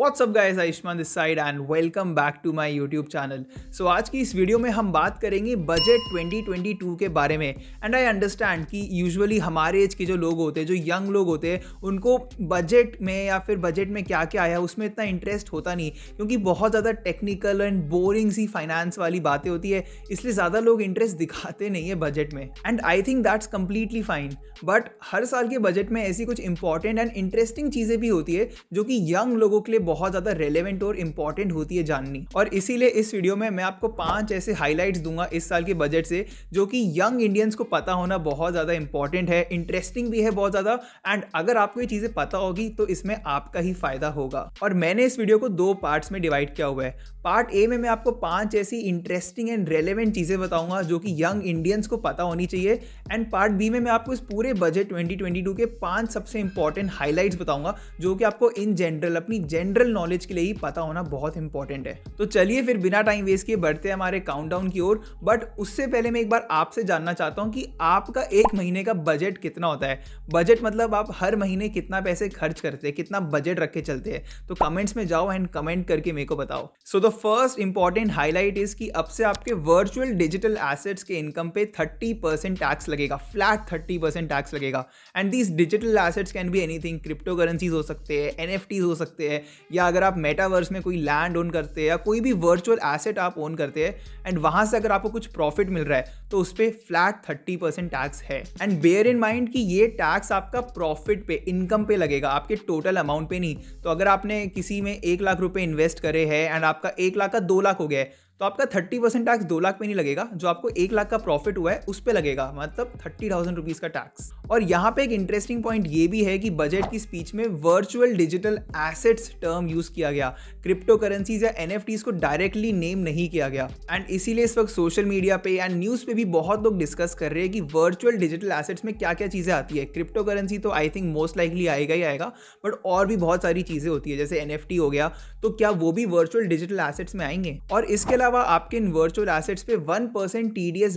What's up guys, Ayushman this side and welcome back to my YouTube channel so आज की इस video में हम बात करेंगे बजट 2022 के बारे में एंड आई अंडरस्टैंड कि यूजुअली हमारे एज के जो लोग होते हैं जो यंग लोग होते हैं उनको बजट में या फिर बजट में क्या क्या आया उसमें इतना इंटरेस्ट होता नहीं क्योंकि बहुत ज़्यादा टेक्निकल एंड बोरिंग सी फाइनेंस वाली बातें होती है इसलिए ज़्यादा लोग इंटरेस्ट दिखाते नहीं है बजट में and I think that's completely fine but हर साल के बजट में ऐसी कुछ इंपॉर्टेंट एंड इंटरेस्टिंग चीज़ें भी होती है जो कि यंग लोगों के लिए बहुत ज़्यादा रेलिवेंट और इंपॉर्टेंट होती है जाननी और इसीलिए इस वीडियो में मैं आपको पांच ऐसे हाईलाइट दूंगा इस साल के बजट से जो कि यंग इंडियंस को पता होना बहुत ज़्यादा इंपॉर्टेंट है इंटरेस्टिंग भी है बहुत ज़्यादा एंड अगर आपको ये चीज़ें पता होगी तो इसमें आपका ही फायदा होगा और मैंने इस वीडियो को दो पार्ट में डिवाइड किया हुआ है पार्ट ए में मैं आपको पांच ऐसी इंटरेस्टिंग एंड रेलिवेंट चीज़ें बताऊंगा जो कि यंग इंडियंस को पता होनी चाहिए एंड पार्ट बी में मैं आपको इस पूरे बजट 2022 के पांच सबसे इंपॉर्टेंट हाईलाइट्स बताऊंगा जो कि आपको इन जनरल अपनी जनरल जनरल नॉलेज के लिए ही पता होना बहुत इंपॉर्टेंट है तो चलिए फिर बिना टाइम वेस्ट किए बढ़ते हैं हमारे काउंट की ओर बट उससे पहले मैं एक बार आपसे जानना चाहता हूँ कि आपका एक महीने का बजट कितना होता है बजट मतलब आप हर महीने कितना पैसे खर्च करते हैं कितना बजट रख के चलते हैं तो कमेंट्स में जाओ एंड कमेंट करके मेरे को बताओ so the first important highlight is कि अब से आपके वर्चुअल डिजिटल एसेट्स के इनकम पे थर्टी परसेंट टैक्स लगेगा फ्लैट थर्टी परसेंट टैक्स लगेगा and these digital assets can be anything crypto currencies हो सकते हैं एन हो सकते हैं या अगर आप मेटावर्स में कोई लैंड ओन करते हैं या कोई भी वर्चुअल एसेट आप ओन करते हैं एंड वहाँ से अगर आपको कुछ प्रॉफिट मिल रहा है तो उस पर फ्लैट थर्टी परसेंट टैक्स है एंड बेयर इन माइंड कि ये टैक्स आपका प्रॉफिट पे इनकम पे लगेगा आपके टोटल अमाउंट पे नहीं तो अगर आपने किसी में एक लाख रुपए इन्वेस्ट करे हैं एंड आपका एक लाख का दो लाख हो गया है तो आपका थर्टी परसेंट टैक्स दो लाख पे नहीं लगेगा जो आपको एक लाख का प्रॉफिट हुआ है उस पर लगेगा मतलब थर्टी थाउजेंड रुपीज़ का टैक्स और यहाँ पे एक इंटरेस्टिंग पॉइंट ये भी है कि बजट की स्पीच में virtual digital assets term use किया गया क्रिप्टो करेंसीज या एन को डायरेक्टली नेम नहीं किया गया एंड इसीलिए इस वक्त सोशल मीडिया पे एंड न्यूज पे भी बहुत लोग डिस्कस कर रहे हैं कि वर्चुअल डिजिटल एसेट्स में क्या क्या चीज़ें आती है क्रिप्टो करेंसी तो आई थिंक मोस्ट लाइकली आएगा ही आएगा बट और भी बहुत सारी चीज़ें होती है जैसे एन हो गया तो क्या वो भी वर्चुअल डिजिटल एसेट्स में आएंगे और इसके अलावा आपके इन वर्चुअल एसेट्स पे वन परसेंट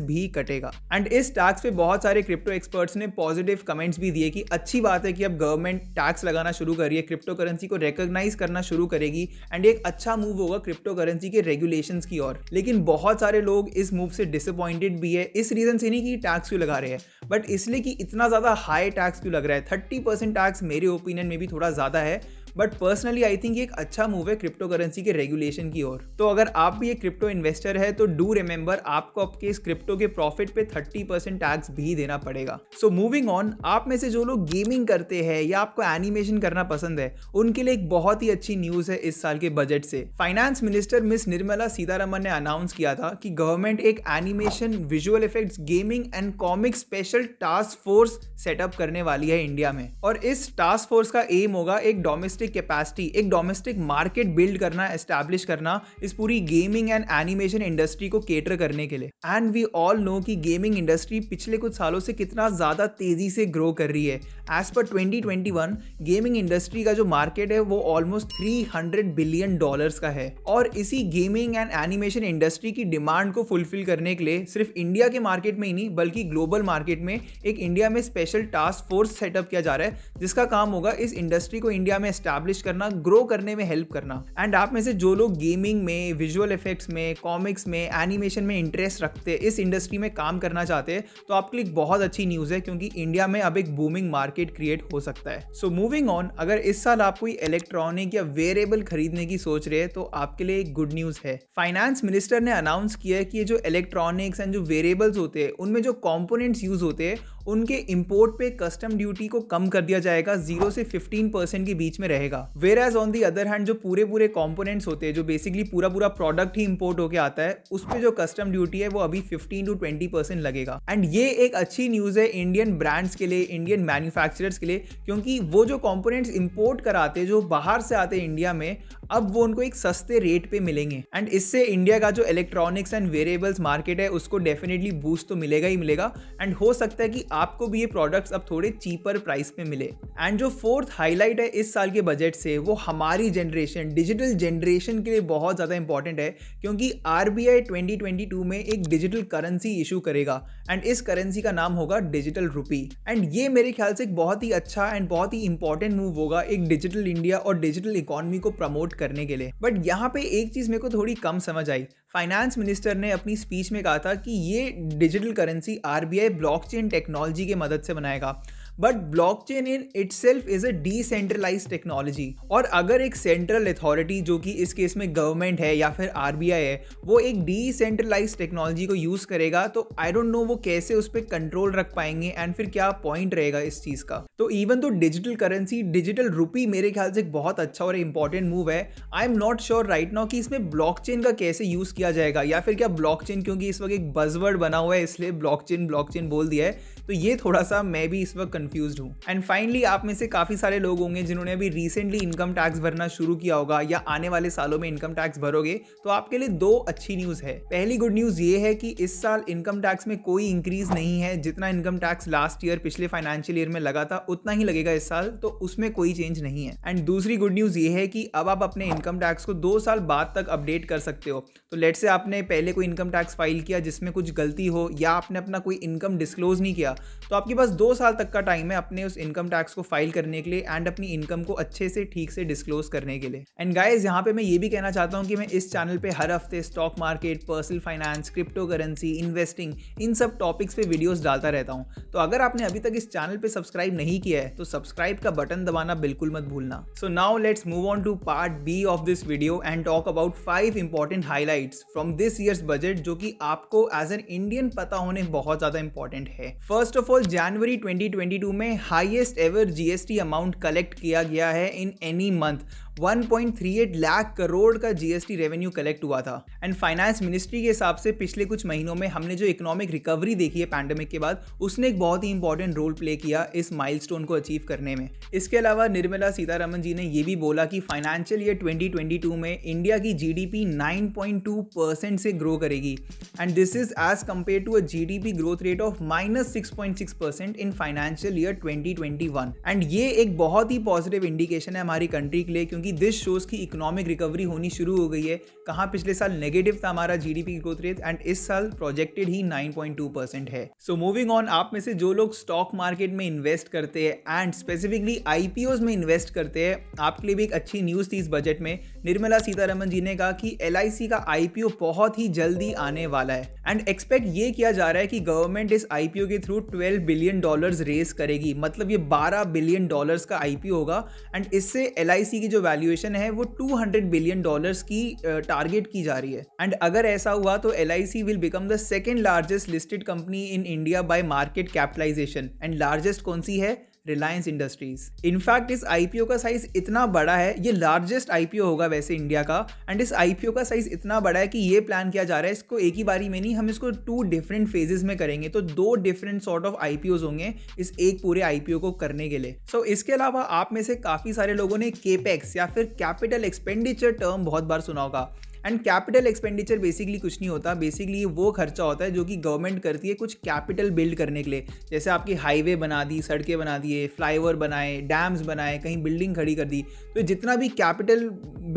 भी कटेगा एंड इस टास्क पे बहुत सारे क्रिप्टो एक्सपर्ट्स ने पॉजिटिव पॉजिटिव कमेंट्स भी दिए कि अच्छी बात है कि अब गवर्नमेंट टैक्स लगाना शुरू कर रही है क्रिप्टो करेंसी को रिकोगनाइज करना शुरू करेगी एंड एक अच्छा मूव होगा क्रिप्टो करेंसी के रेगुलेशन की ओर लेकिन बहुत सारे लोग इस मूव से डिसअपॉइंटेड भी है इस रीजन से नहीं कि टैक्स क्यों लगा रहे हैं बट इसलिए कि इतना ज़्यादा हाई टैक्स क्यों लग रहा है थर्टी परसेंट टैक्स मेरे ओपिनियन में भी थोड़ा ज़्यादा है बट पर्सनली आई थिंक ये एक अच्छा मूव है क्रिप्टो करेंसी के रेगुलेशन की ओर तो अगर आप भी एक क्रिप्टो इन्वेस्टर है तो डू रिमेंबर आपको आपके इस क्रिप्टो के प्रॉफिट पे 30% टैक्स भी देना पड़ेगा सो मूविंग ऑन आप में से जो लोग गेमिंग करते हैं या आपको एनिमेशन करना पसंद है उनके लिए एक बहुत ही अच्छी न्यूज है इस साल के बजट से finance minister miss Nirmala Sitharaman ने अनाउंस किया था कि गवर्नमेंट एक animation visual effect gaming and comic special task force setup करने वाली है इंडिया में और इस टास्क फोर्स का एम होगा एक डोमेस्टिक डोमेस्टिक कैपेसिटी एक डोमेस्टिक मार्केट बिल्ड करना एस्टैब्लिश करना इस पूरी गेमिंग एंड एनिमेशन इंडस्ट्री को केटर करने के लिए एंड वी ऑल नो कि गेमिंग इंडस्ट्री पिछले कुछ सालों से कितना ज़्यादा तेज़ी से ग्रो कर रही है एज पर 2021 गेमिंग इंडस्ट्री का जो मार्केट है वो ऑलमोस्ट 300 बिलियन डॉलर्स का है और इसी गेमिंग एंड एनिमेशन इंडस्ट्री की डिमांड को फुलफिल करने के लिए सिर्फ इंडिया के मार्केट में ही नहीं बल्कि ग्लोबल मार्केट में एक इंडिया में स्पेशल टास्क फोर्स सेटअप किया जा रहा है जिसका काम होगा इस इंडस्ट्री को इंडिया में स्टैब्लिश करना ग्रो करने में हेल्प करना एंड आप में से जो लोग गेमिंग में विजुअल इफेक्ट्स में कॉमिक्स में एनिमेशन में इंटरेस्ट रखते इस इंडस्ट्री में काम करना चाहते हैं तो आपके लिए बहुत अच्छी न्यूज़ है क्योंकि इंडिया में अब एक बूमिंग मार्केट क्रिएट हो सकता है सो मूविंग ऑन अगर इस साल आप कोई इलेक्ट्रॉनिक या वेरेबल खरीदने की सोच रहे हैं तो आपके लिए एक गुड न्यूज़ है फाइनेंस मिनिस्टर ने अनाउंस किया है कि ये जो इलेक्ट्रॉनिक्स एंड जो वेरेबल्स होते हैं उनमें जो कॉम्पोनेंट्स यूज़ होते हैं उनके इम्पोर्ट पे कस्टम ड्यूटी को कम कर दिया जाएगा जीरो से फिफ्टीन परसेंट के बीच में रहेगा whereas on the other hand जो पूरे पूरे कॉम्पोनेंट्स होते हैं जो बेसिकली पूरा पूरा प्रोडक्ट ही इम्पोर्ट होकर आता है उस पर जो कस्टम ड्यूटी है वो अभी फिफ्टीन टू ट्वेंटी परसेंट लगेगा एंड ये एक अच्छी न्यूज़ है इंडियन ब्रांड्स के लिए इंडियन मैन्युफैक्चरर्स के लिए क्योंकि वो जो कॉम्पोनेंट्स इम्पोर्ट कराते जो बाहर से आते इंडिया में अब वो उनको एक सस्ते रेट पे मिलेंगे एंड इससे इंडिया का जो इलेक्ट्रॉनिक्स एंड वेरिएबल्स मार्केट है उसको डेफिनेटली बूस्ट तो मिलेगा ही मिलेगा एंड हो सकता है कि आपको भी ये प्रोडक्ट्स अब थोड़े चीपर प्राइस पे मिले एंड जो फोर्थ हाईलाइट है इस साल के बजट से वो हमारी जनरेशन डिजिटल जनरेशन के लिए बहुत ज़्यादा इंपॉर्टेंट है क्योंकि R B I twenty twenty two में एक डिजिटल करेंसी इशू करेगा एंड इस करेंसी का नाम होगा डिजिटल रुपी एंड ये मेरे ख्याल से एक बहुत ही अच्छा एंड बहुत ही इंपॉर्टेंट मूव होगा एक डिजिटल इंडिया और डिजिटल इकोनॉमी को प्रमोट करने के लिए बट यहाँ पे एक चीज़ मेरे को थोड़ी कम समझ आई फाइनेंस मिनिस्टर ने अपनी स्पीच में कहा था कि ये digital currency RBI blockchain technology के मदद से बनाएगा but blockchain in itself is a decentralise technology और अगर एक सेंट्रल अथॉरिटी जो कि इस केस में गवर्नमेंट है या फिर आर है वो एक डिसेंट्रलाइज टेक्नोलॉजी को यूज़ करेगा तो आई डोंट नो वो कैसे उस पर कंट्रोल रख पाएंगे एंड फिर क्या पॉइंट रहेगा इस चीज़ का तो इवन तो डिजिटल करेंसी डिजिटल रूपी मेरे ख्याल से एक बहुत अच्छा और इंपॉर्टेंट मूव है I am not sure right now कि इसमें ब्लॉकचेन का कैसे यूज़ किया जाएगा या फिर क्या ब्लॉकचेन क्योंकि इस वक्त एक बजवर्ड बना हुआ है इसलिए ब्लॉकचेन ब्लॉकचेन बोल दिया है तो ये थोड़ा सा मैं भी इस वक्त कंफ्यूज हूँ एंड फाइनली आप में से काफ़ी सारे लोग होंगे जिन्होंने अभी रिसेंटली इनकम टैक्स भरना शुरू किया होगा या आने वाले सालों में इनकम टैक्स भरोगे तो आपके लिए दो अच्छी न्यूज़ है पहली गुड न्यूज़ ये है कि इस साल इनकम टैक्स में कोई इंक्रीज नहीं है जितना इनकम टैक्स लास्ट ईयर पिछले फाइनेंशियल ईयर में लगा था उतना ही लगेगा इस साल तो उसमें कोई चेंज नहीं है एंड दूसरी गुड न्यूज़ ये है कि अब आप अपने इनकम टैक्स को दो साल बाद तक अपडेट कर सकते हो तो लेट से आपने पहले कोई इनकम टैक्स फाइल किया जिसमें कुछ गलती हो या आपने अपना कोई इनकम डिस्क्लोज नहीं किया तो आपके पास दो साल तक का टाइम टाइम है अपने उस इनकम टैक्स को फाइल करने के लिए एंड अपनी इनकम को अच्छे से ठीक से डिस्क्लोज करने के लिए एंड गाइज यहाँ पे मैं ये भी कहना चाहता हूँ कि मैं इस चैनल पे हर हफ्ते stock market personal finance crypto currency investing इन सब टॉपिक्स पे वीडियोज डालता रहता हूँ तो अगर आपने अभी तक इस चैनल पे सब्सक्राइब नहीं किया है तो सब्सक्राइब का बटन दबाना बिल्कुल मत भूलना so now let's move on to part B of this video and talk about five important highlights from this year's budget जो कि आपको एज एन इंडियन पता होने बहुत ज्यादा इंपॉर्टेंट है first of all January twenty में highest ever GST amount collect किया गया है in any month 1.38 lakh crore का जीएसटी रेवेन्यू कलेक्ट हुआ था एंड फाइनेंस मिनिस्ट्री के हिसाब से पिछले कुछ महीनों में हमने जो इकोनॉमिक रिकवरी देखी है पैंडेमिक के बाद उसने एक बहुत ही इंपॉर्टेंट रोल प्ले किया इस माइलस्टोन को अचीव करने में इसके अलावा निर्मला सीतारमन जी ने यह भी बोला कि फाइनेंशियल ईयर 2022 में इंडिया की जीडीपी 9.2 परसेंट से ग्रो करेगी and this is as compared to a GDP growth rate of minus percent in financial year 2021 and ये एक बहुत ही पॉजिटिव इंडिकेशन है हमारी कंट्री के लिए क्योंकि कि दिस शोज़ की इकोनॉमिक रिकवरी होनी शुरू हो गई है कहाँ पिछले साल नेगेटिव था हमारा जीडीपी ग्रोथ रेट एंड इस साल प्रोजेक्टेड ही 9.2 परसेंट है सो मूविंग ऑन आप में से जो लोग स्टॉक मार्केट में इन्वेस्ट करते हैं एंड स्पेसिफिकली आईपीओज में इन्वेस्ट करते हैं आपके लिए भी एक अच्छी न्यूज़ थी इस बजट में निर्मला सीतारमन जी ने कहा कि एल का आईपीओ बहुत ही जल्दी आने वाला है एंड एक्सपेक्ट ये किया जा रहा है कि गवर्नमेंट इस आईपीओ के थ्रू 12 बिलियन डॉलर्स रेस करेगी मतलब ये 12 बिलियन डॉलर्स का आईपीओ होगा एंड इससे एल की जो वैल्यूएशन है वो 200 बिलियन डॉलर्स की टारगेट uh, की जा रही है एंड अगर ऐसा हुआ तो L will become the second largest listed company in India by market capitalisation and largest कौन सी है रिलायंस इंडस्ट्रीज इनफैक्ट इस आई का साइज इतना बड़ा है ये लार्जेस्ट आई होगा वैसे इंडिया का एंड इस आई का साइज इतना बड़ा है कि ये प्लान किया जा रहा है इसको एक ही बारी में नहीं हम इसको टू डिफरेंट फेजेस में करेंगे तो दो डिफरेंट सॉर्ट ऑफ आई होंगे इस एक पूरे आई को करने के लिए सो so, इसके अलावा आप में से काफी सारे लोगों ने केपेक्स या फिर कैपिटल एक्सपेंडिचर टर्म बहुत बार सुना होगा एंड कैपिटल एक्सपेंडिचर बेसिकली कुछ नहीं होता बेसिकली वो खर्चा होता है जो कि गवर्नमेंट करती है कुछ कैपिटल बिल्ड करने के लिए जैसे आपकी हाईवे बना दी सड़कें बना दिए फ्लाईओवर बनाए डैम्स बनाए कहीं बिल्डिंग खड़ी कर दी तो जितना भी कैपिटल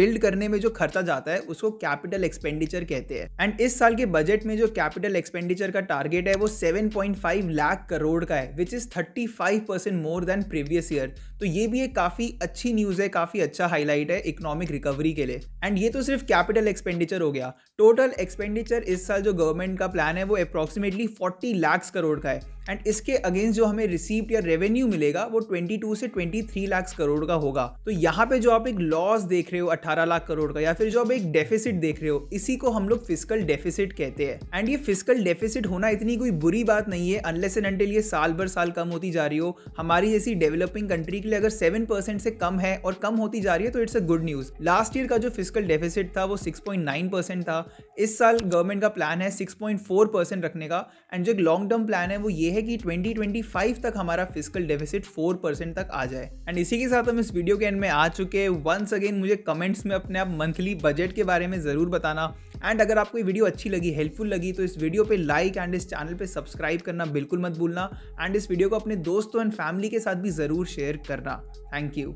बिल्ड करने में जो खर्चा जाता है उसको कैपिटल एक्सपेंडिचर कहते हैं एंड इस साल के बजट में जो कैपिटल एक्सपेंडिचर का टारगेट है वो 7.5 लाख करोड़ का है which is 35 percent more than previous year तो ये भी एक काफ़ी अच्छी न्यूज़ है काफ़ी अच्छा हाईलाइट है इकोनॉमिक रिकवरी के लिए एंड ये तो सिर्फ कैपिटल एक्सपेंडिचर हो गया टोटल एक्सपेंडिचर इस साल जो गवर्नमेंट का प्लान है वो अप्रोक्सीमेटली 40 लाख करोड़ का है एंड इसके अगेंस्ट जो हमें रिसीव या रेवेन्यू मिलेगा वो 22 से 23 लाख करोड़ का होगा तो यहाँ पे जो आप एक लॉस देख रहे हो 18 लाख करोड़ का या फिर जो आप एक डेफिसिट देख रहे हो इसी को हम लोग फिजिकल डेफिसिट कहते हैं एंड ये फिजिकल डेफिसिट होना इतनी कोई बुरी बात नहीं है अनलेस एंड अनटिल ये साल भर साल कम होती जा रही हो हमारी जैसी डेवलपिंग कंट्री के रिसेंटली अगर सेवन परसेंट से कम है और कम होती जा रही है तो it's a good news last year का जो फिजिकल डेफिसिट था वो सिक्स पॉइंट नाइन परसेंट था इस साल गवर्नमेंट का प्लान है सिक्स पॉइंट फोर परसेंट रखने का एंड जो एक लॉन्ग टर्म प्लान है वो ये है कि ट्वेंटी ट्वेंटी फाइव तक हमारा फिजिकल डेफिसिट फोर परसेंट तक आ जाए एंड इसी के साथ हम इस वीडियो के एंड में आ चुके हैं वंस अगेन मुझे कमेंट्स में अपने आप मंथली बजट के बारे में ज़रूर बताना एंड अगर आपको ये वीडियो अच्छी लगी हेल्पफुल लगी तो इस वीडियो पे लाइक एंड इस चैनल पे सब्सक्राइब करना बिल्कुल मत भूलना एंड इस वीडियो को अपने दोस्तों एंड फैमिली के साथ भी ज़रूर शेयर करना थैंक यू